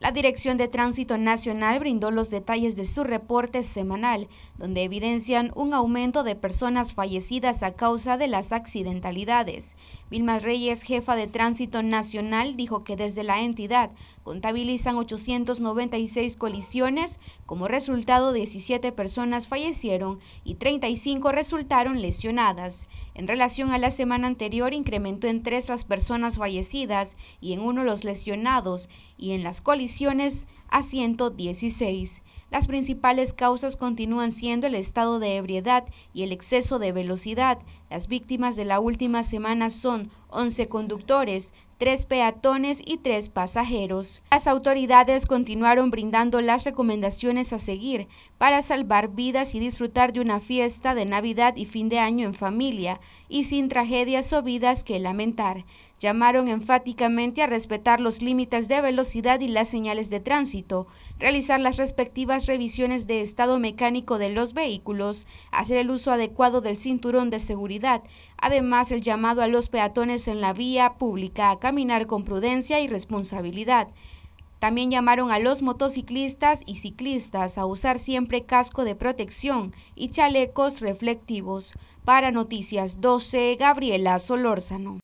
La Dirección de Tránsito Nacional brindó los detalles de su reporte semanal, donde evidencian un aumento de personas fallecidas a causa de las accidentalidades. Vilma Reyes, jefa de Tránsito Nacional, dijo que desde la entidad contabilizan 896 colisiones, como resultado 17 personas fallecieron y 35 resultaron lesionadas. En relación a la semana anterior, incrementó en tres las personas fallecidas y en uno los lesionados, y en las colisiones a 116. Las principales causas continúan siendo el estado de ebriedad y el exceso de velocidad. Las víctimas de la última semana son 11 conductores, 3 peatones y 3 pasajeros. Las autoridades continuaron brindando las recomendaciones a seguir para salvar vidas y disfrutar de una fiesta de Navidad y fin de año en familia y sin tragedias o vidas que lamentar. Llamaron enfáticamente a respetar los límites de velocidad y las señales de tránsito, realizar las respectivas revisiones de estado mecánico de los vehículos, hacer el uso adecuado del cinturón de seguridad. Además, el llamado a los peatones en la vía pública a caminar con prudencia y responsabilidad. También llamaron a los motociclistas y ciclistas a usar siempre casco de protección y chalecos reflectivos. Para Noticias 12, Gabriela Solórzano.